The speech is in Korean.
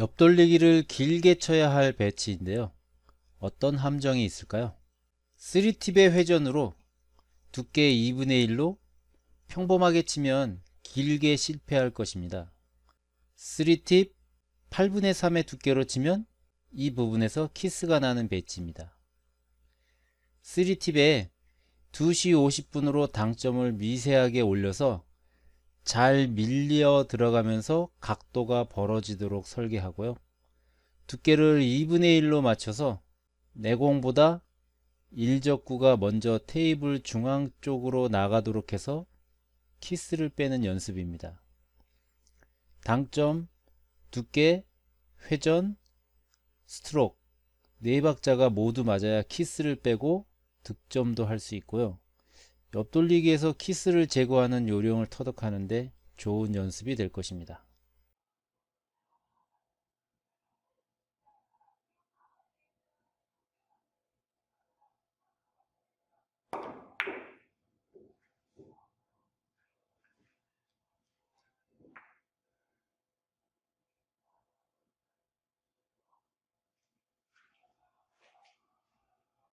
옆돌리기를 길게 쳐야 할 배치인데요. 어떤 함정이 있을까요? 3팁의 회전으로 두께 2분의 1로 평범하게 치면 길게 실패할 것입니다. 3팁 8분의 3의 두께로 치면 이 부분에서 키스가 나는 배치입니다. 3팁에 2시 50분으로 당점을 미세하게 올려서 잘 밀려 들어가면서 각도가 벌어지도록 설계하고요. 두께를 2분의 1로 맞춰서 내공보다 1적구가 먼저 테이블 중앙 쪽으로 나가도록 해서 키스를 빼는 연습입니다. 당점, 두께, 회전, 스트록 네 박자가 모두 맞아야 키스를 빼고 득점도 할 수 있고요. 옆돌리기에서 키스를 제거하는 요령을 터득하는데 좋은 연습이 될 것입니다.